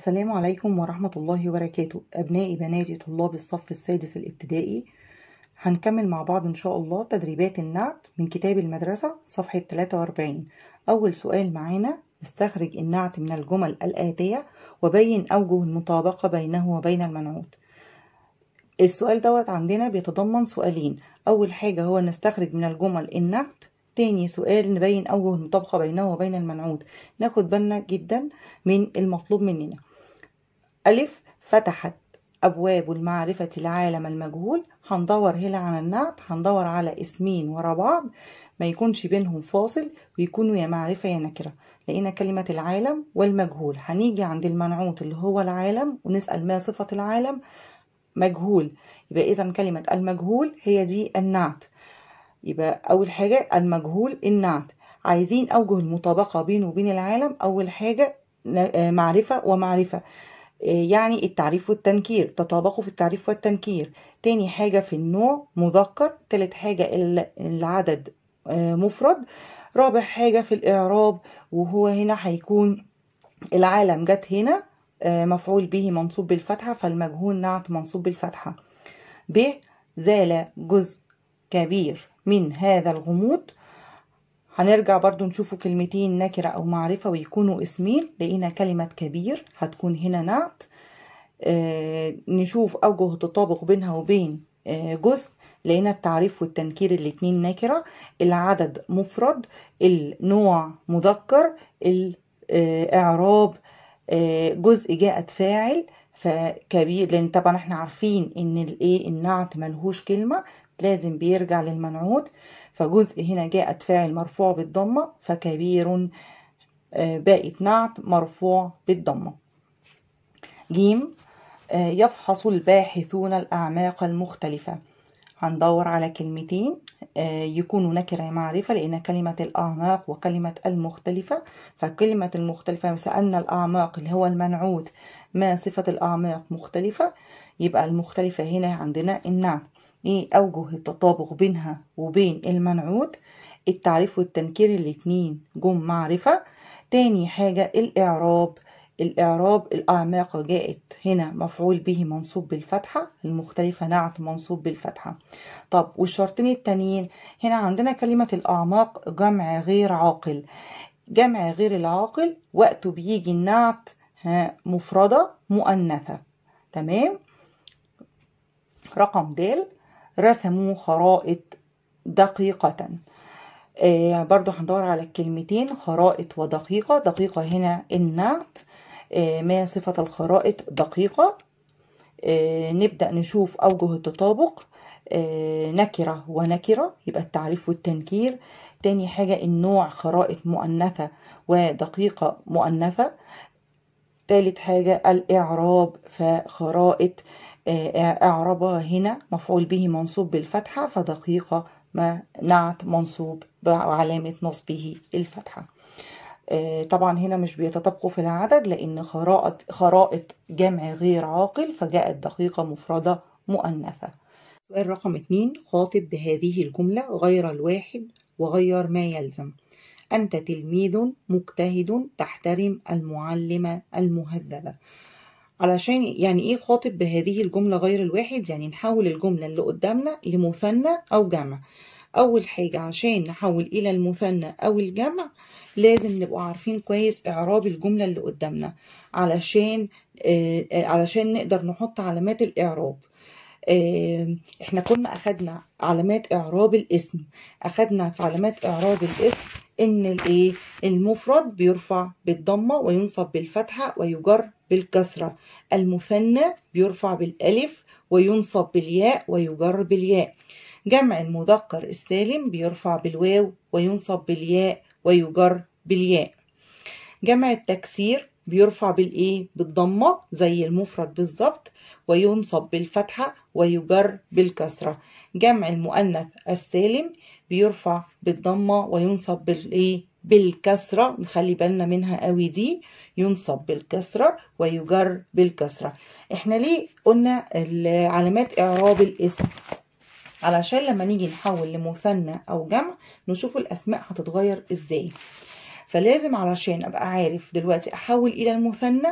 السلام عليكم ورحمة الله وبركاته أبنائي بناتي طلاب الصف السادس الابتدائي هنكمل مع بعض إن شاء الله تدريبات النعت من كتاب المدرسة صفحة 43 أول سؤال معانا استخرج النعت من الجمل الآتية وبين أوجه المطابقة بينه وبين المنعوت السؤال دوت عندنا بيتضمن سؤالين أول حاجة هو نستخرج من الجمل النعت تاني سؤال نبين أوجه المطابقة بينه وبين المنعوت ناخد بالنا جدا من المطلوب مننا ألف فتحت أبواب المعرفة العالم المجهول هندور هنا على النعت هندور على اسمين ورا بعض ما يكونش بينهم فاصل ويكونوا يا معرفة يا نكرة لقينا كلمة العالم والمجهول هنيجي عند المنعوت اللي هو العالم ونسأل ما صفة العالم مجهول يبقى إذا كلمة المجهول هي دي النعت يبقى أول حاجة المجهول النعت عايزين أوجه المطابقة بينه وبين العالم أول حاجة آه، معرفة ومعرفة يعني التعريف والتنكير تطابقوا في التعريف والتنكير تاني حاجة في النوع مذكر تالت حاجة العدد آه، مفرد رابع حاجة في الإعراب وهو هنا هيكون العالم جت هنا آه، مفعول به منصوب بالفتحة فالمجهول نعت منصوب بالفتحة ب زال جزء كبير من هذا الغموض هنرجع برضو نشوفوا كلمتين نكرة أو معرفة ويكونوا اسمين لقينا كلمة كبير هتكون هنا نعت آه، نشوف أوجه تطابق بينها وبين آه، جزء لقينا التعريف والتنكير الاتنين نكرة العدد مفرد النوع مذكر الإعراب آه، جزء جاءت فاعل فكبير لأن طبعا احنا عارفين إن الإيه النعت ملهوش كلمة لازم بيرجع للمنعوت فجزء هنا جاءت فاعل مرفوع بالضمة فكبير آه، بائت نعت مرفوع بالضمة جيم آه، يفحص الباحثون الأعماق المختلفة هندور على كلمتين آه، يكونوا نكرة معرفة لأن كلمة الأعماق وكلمة المختلفة فكلمة المختلفة سألنا الأعماق اللي هو المنعوت ما صفة الأعماق مختلفة يبقى المختلفة هنا عندنا النعت إيه، أوجه التطابق بينها وبين المنعوت التعريف والتنكير الاتنين جم معرفة تاني حاجة الإعراب الإعراب الأعماق جاءت هنا مفعول به منصوب بالفتحة المختلفة نعت منصوب بالفتحة طب والشرطين التانيين هنا عندنا كلمة الأعماق جمع غير عاقل جمع غير العاقل وقته بيجي النعت مفردة مؤنثة تمام رقم د رسموا خرائط دقيقة آه برضو هندور على الكلمتين خرائط ودقيقة دقيقة هنا النعت آه ما صفة الخرائط دقيقة آه نبدأ نشوف أوجه التطابق آه نكرة ونكرة يبقى التعريف والتنكير تاني حاجة النوع خرائط مؤنثة ودقيقة مؤنثة تالت حاجة الإعراب فقراءة آه، إعرابها هنا مفعول به منصوب بالفتحة فدقيقة ما نعت منصوب وعلامة نصبه الفتحة آه، طبعا هنا مش بيتطابقوا في العدد لأن خرائط جمع غير عاقل فجاءت دقيقة مفردة مؤنثة رقم اتنين خاطب بهذه الجملة غير الواحد وغير ما يلزم أنت تلميذ مجتهد تحترم المعلمة المهذبة علشان يعني ايه خاطب بهذه الجملة غير الواحد يعني نحول الجملة اللي قدامنا لمثنى أو جمع أول حاجة عشان نحول إلى المثنى أو الجمع لازم نبقى عارفين كويس إعراب الجملة اللي قدامنا علشان آه, آه، علشان نقدر نحط علامات الإعراب آه احنا كنا أخدنا علامات إعراب الاسم أخدنا في علامات إعراب الاسم ان الايه المفرد بيرفع بالضمه وينصب بالفتحه ويجر بالكسره المثنى بيرفع بالالف وينصب بالياء ويجر بالياء جمع المذكر السالم بيرفع بالواو وينصب بالياء ويجر بالياء جمع التكسير بيرفع بالايه بالضمه زي المفرد بالظبط وينصب بالفتحه ويجر بالكسره جمع المؤنث السالم بيرفع بالضمة وينصب بالايه بالكسرة نخلي بالنا منها قوي دي ينصب بالكسرة ويجر بالكسرة احنا ليه قلنا علامات اعراب الاسم علشان لما نيجي نحول لمثنى او جمع نشوف الاسماء هتتغير ازاي فلازم علشان ابقى عارف دلوقتي احول الى المثنى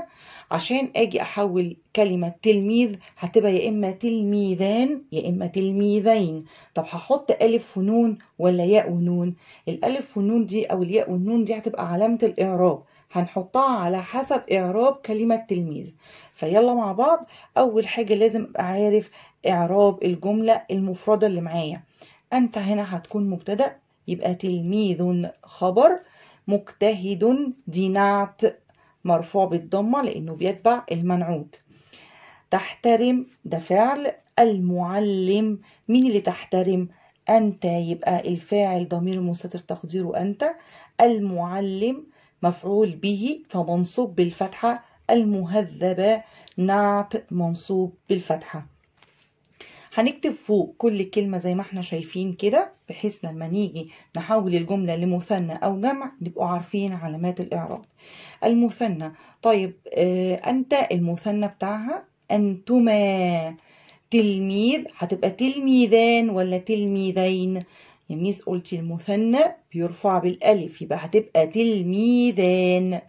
عشان اجي احول كلمة تلميذ هتبقى يا اما تلميذان يا اما تلميذين طب هحط الف ونون ولا ياء ونون الالف والنون دي او الياء والنون دي هتبقى علامة الاعراب هنحطها على حسب اعراب كلمة تلميذ فيلا مع بعض اول حاجة لازم ابقى عارف اعراب الجملة المفردة اللي معايا انت هنا هتكون مبتدأ يبقى تلميذ خبر مجتهد دينات مرفوع بالضمة لأنه بيتبع المنعوت تحترم ده فعل المعلم مين اللي تحترم أنت يبقى الفاعل ضمير مستتر تقديره أنت المعلم مفعول به فمنصوب بالفتحة المهذبة نعت منصوب بالفتحة هنكتب فوق كل كلمة زي ما احنا شايفين كده بحيث لما نيجي نحول الجملة لمثنى أو جمع نبقوا عارفين علامات الإعراب المثنى طيب آه، أنت المثنى بتاعها أنتما تلميذ هتبقى تلميذان ولا تلميذين يميز قلتي المثنى بيرفع بالألف يبقى هتبقى تلميذان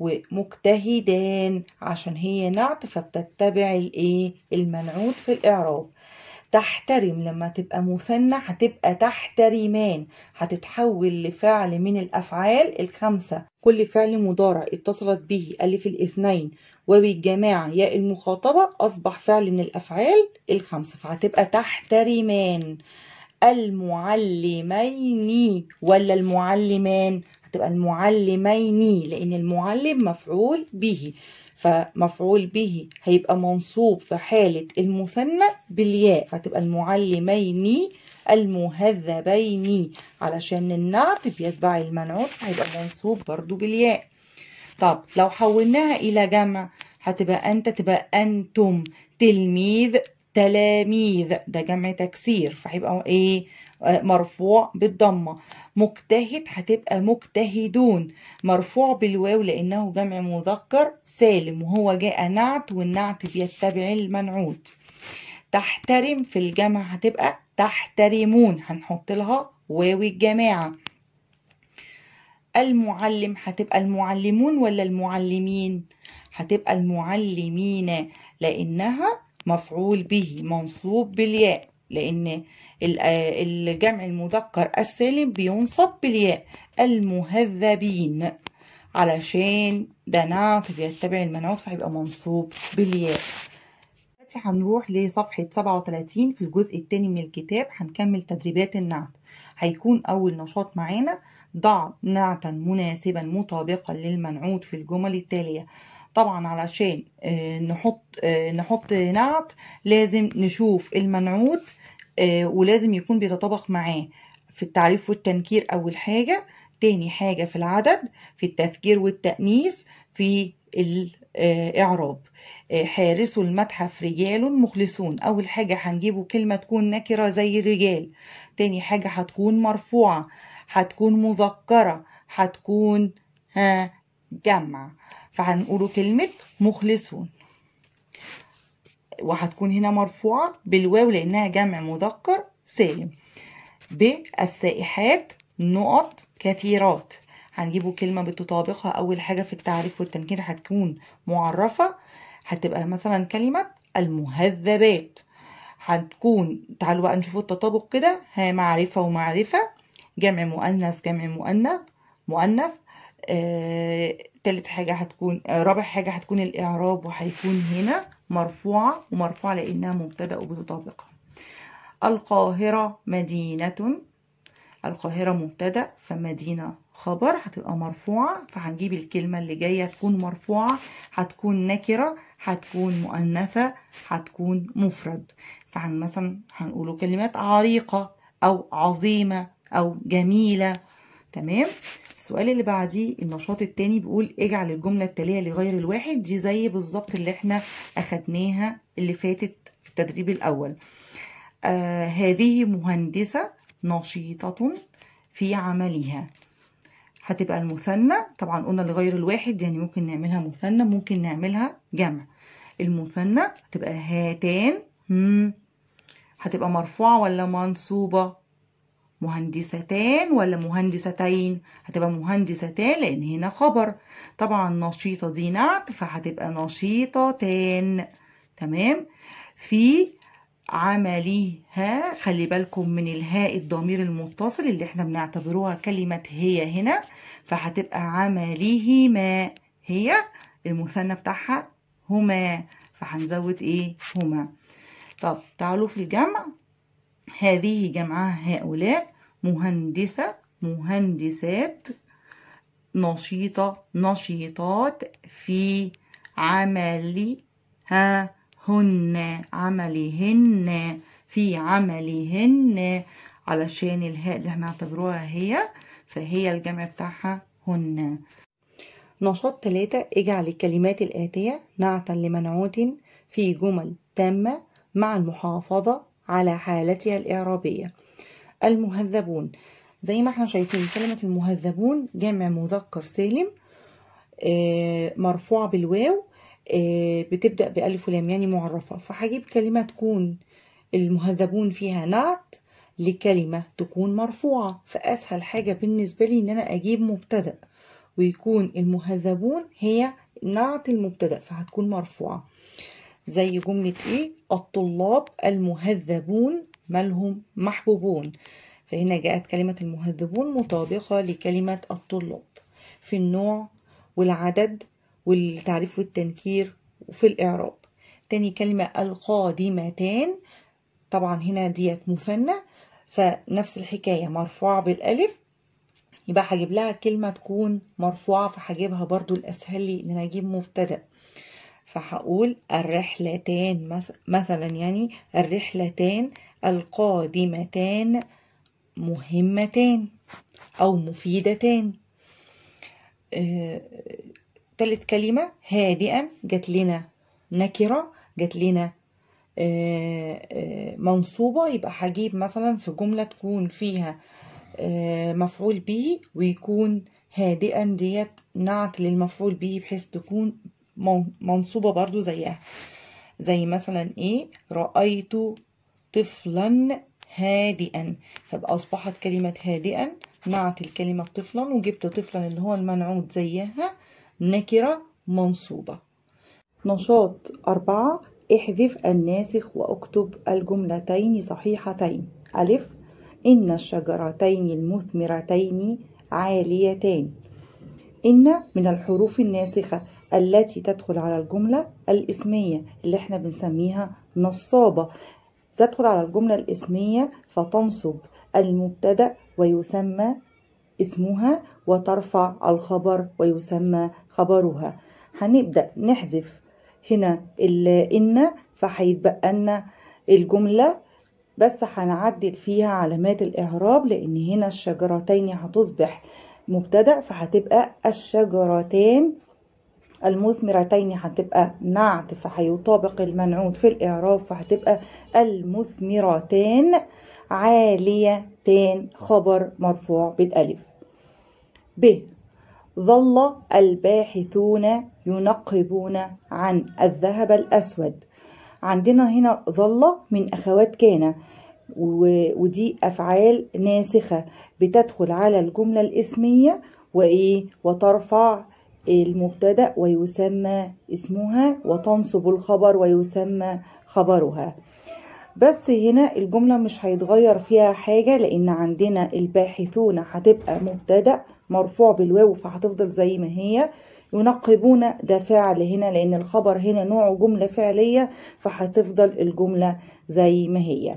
ومجتهدان عشان هي نعت فبتتبع الايه المنعوت في الاعراب تحترم لما تبقى مثنى هتبقى تحترمان هتتحول لفعل من الأفعال الخمسة كل فعل مضارع اتصلت به ألف الاثنين وبالجماعة ياء المخاطبة أصبح فعل من الأفعال الخمسة فهتبقى تحترمان المعلمين ولا المعلمان هتبقى المعلمين لأن المعلم مفعول به فمفعول به هيبقى منصوب في حالة المثنى بالياء فهتبقى المعلمين المهذبين علشان النعت بيتبع المنعوت فهيبقى منصوب برضو بالياء طب لو حولناها إلى جمع هتبقى أنت تبقى أنتم تلميذ تلاميذ ده جمع تكسير فهيبقى ايه آه، مرفوع بالضمة مجتهد هتبقى مجتهدون مرفوع بالواو لأنه جمع مذكر سالم وهو جاء نعت والنعت بيتبع المنعوت تحترم في الجمع هتبقى تحترمون هنحط لها واو الجماعة المعلم هتبقى المعلمون ولا المعلمين هتبقى المعلمين لأنها مفعول به منصوب بالياء لأن آه، الجمع المذكر السالم بينصب بالياء المهذبين علشان ده نعت بيتبع المنعوت فهيبقى منصوب بالياء دلوقتي هنروح لصفحة 37 في الجزء الثاني من الكتاب هنكمل تدريبات النعت هيكون أول نشاط معانا ضع نعتا مناسبا مطابقا للمنعوت في الجمل التالية طبعا علشان آه، نحط آه، نحط نعت لازم نشوف المنعوت آه، ولازم يكون بيتطابق معاه في التعريف والتنكير أول حاجة تاني حاجة في العدد في التذكير والتأنيث في الإعراب حارس المتحف رجال مخلصون أول حاجة هنجيبه كلمة تكون نكرة زي رجال تاني حاجة هتكون مرفوعة هتكون مذكرة هتكون جمع فهنقوله كلمة مخلصون وهتكون هنا مرفوعة بالواو لأنها جمع مذكر سالم بالسائحات نقط كثيرات هنجيبوا كلمة بتطابقها أول حاجة في التعريف والتنكير هتكون معرفة هتبقى مثلا كلمة المهذبات هتكون تعالوا بقى نشوفوا التطابق كده ها معرفة ومعرفة جمع مؤنث جمع مؤنث مؤنث آه تالت حاجة هتكون آه، رابع حاجة هتكون الإعراب وهيكون هنا مرفوعة ومرفوعة لأنها مبتدأ وبتطابقها القاهرة مدينة القاهرة مبتدأ فمدينة خبر هتبقى مرفوعة فهنجيب الكلمة اللي جاية تكون مرفوعة هتكون نكرة هتكون مؤنثة هتكون مفرد فهن مثلا هنقوله كلمات عريقة أو عظيمة أو جميلة تمام السؤال اللي بعديه النشاط التاني بيقول اجعل الجملة التالية لغير الواحد دي زي بالظبط اللي احنا اخدناها اللي فاتت في التدريب الاول آه هذه مهندسة نشيطة في عملها هتبقى المثنى طبعا قلنا لغير الواحد يعني ممكن نعملها مثنى ممكن نعملها جمع المثنى هتبقى هاتان هتبقى مرفوعة ولا منصوبة مهندستان ولا مهندستين هتبقى مهندستان لان هنا خبر طبعا نشيطة دي نعت فهتبقى نشيطتان تمام في عملها خلي بالكم من الهاء الضمير المتصل اللي احنا بنعتبروها كلمة هي هنا فهتبقى عملهما هي المثنى بتاعها هما فهنزود ايه هما طب تعالوا في الجمع هذه جمعها هؤلاء مهندسة مهندسات نشيطة نشيطات في عملها هن عملهن في عملهن علشان الهاء دي هنعتبروها هي فهي الجمع بتاعها هن نشاط ثلاثة اجعل الكلمات الآتية نعتا لمنعوت في جمل تامة مع المحافظة على حالتها الإعرابية المهذبون زي ما احنا شايفين كلمة المهذبون جمع مذكر سالم آه، مرفوعة بالواو آه، بتبدأ بألف ولام يعني معرفة فهجيب كلمة تكون المهذبون فيها نعت لكلمة تكون مرفوعة فأسهل حاجة بالنسبة لي إن أنا أجيب مبتدأ ويكون المهذبون هي نعت المبتدأ فهتكون مرفوعة زي جملة ايه الطلاب المهذبون مالهم محبوبون فهنا جاءت كلمة المهذبون مطابقة لكلمة الطلاب في النوع والعدد والتعريف والتنكير وفي الإعراب تاني كلمة القادمتان طبعا هنا ديت مثنى فنفس الحكاية مرفوعة بالألف يبقى هجيب لها كلمة تكون مرفوعة فهجيبها برضو الأسهل لي إن أنا أجيب مبتدأ فهقول الرحلتان مثلا يعني الرحلتان القادمتان مهمتان أو مفيدتان آه، تالت كلمة هادئا جات لنا نكرة جات لنا آه، آه، منصوبة يبقى هجيب مثلا في جملة تكون فيها آه، مفعول به ويكون هادئا ديت نعت للمفعول به بحيث تكون منصوبة برضو زيها زي مثلا ايه رأيت طفلا هادئا فبقى أصبحت كلمة هادئا نعت الكلمة طفلا وجبت طفلا اللي هو المنعوت زيها نكرة منصوبة نشاط أربعة احذف الناسخ واكتب الجملتين صحيحتين ألف إن الشجرتين المثمرتين عاليتان إن من الحروف الناسخة التي تدخل على الجملة الإسمية اللي احنا بنسميها نصابة تدخل على الجملة الإسمية فتنصب المبتدأ ويسمى اسمها وترفع الخبر ويسمى خبرها هنبدأ نحذف هنا إن فهيتبقى لنا الجملة بس هنعدل فيها علامات الإعراب لأن هنا الشجرتين هتصبح مبتدأ فهتبقى الشجرتان المثمرتين هتبقى نعت فهيطابق المنعوت في الإعراب فهتبقى المثمرتان عاليتان خبر مرفوع بالألف ب ظل الباحثون ينقبون عن الذهب الأسود عندنا هنا ظل من أخوات كان ودي أفعال ناسخة بتدخل على الجملة الاسمية وإيه وترفع المبتدأ ويسمى اسمها وتنصب الخبر ويسمى خبرها بس هنا الجملة مش هيتغير فيها حاجة لأن عندنا الباحثون هتبقى مبتدأ مرفوع بالواو فهتفضل زي ما هي ينقبون ده فعل هنا لأن الخبر هنا نوعه جملة فعلية فهتفضل الجملة زي ما هي